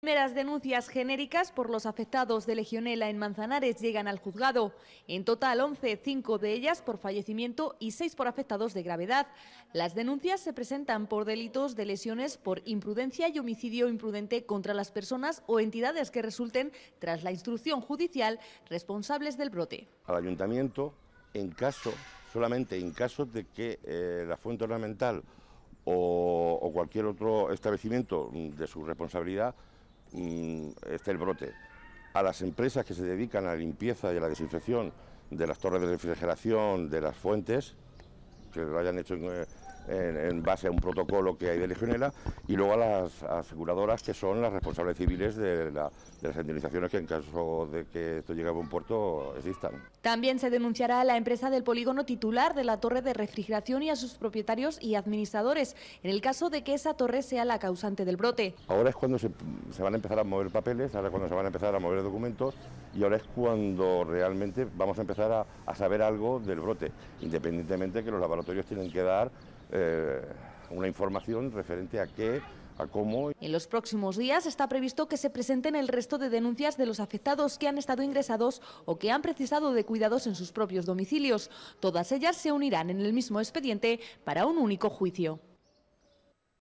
primeras denuncias genéricas por los afectados de legionela en Manzanares llegan al juzgado. En total 11, 5 de ellas por fallecimiento y 6 por afectados de gravedad. Las denuncias se presentan por delitos de lesiones por imprudencia y homicidio imprudente contra las personas o entidades que resulten, tras la instrucción judicial, responsables del brote. Al ayuntamiento, en caso, solamente en caso de que eh, la fuente ornamental o cualquier otro establecimiento de su responsabilidad Mm, ...este el brote. A las empresas que se dedican a la limpieza y a la desinfección de las torres de refrigeración, de las fuentes, que lo hayan hecho en, eh, en, base a un protocolo que hay de legionela y luego a las aseguradoras que son las responsables civiles de, las indemnizaciones que en caso de que esto llegue a buen puerto existan. También se denunciará a la empresa del polígono titular de la torre de refrigeración y a sus propietarios y administradores en el caso de que esa torre sea la causante del brote. Ahora es cuando se, se van a empezar a mover papeles, ahora es cuando se van a empezar a mover documentos y ahora es cuando realmente vamos a empezar a, saber algo del brote, independientemente de que los laboratorios tienen que dar eh, una información referente a qué, a cómo. En los próximos días está previsto que se presenten el resto de denuncias de los afectados que han estado ingresados o que han precisado de cuidados en sus propios domicilios. Todas ellas se unirán en el mismo expediente para un único juicio.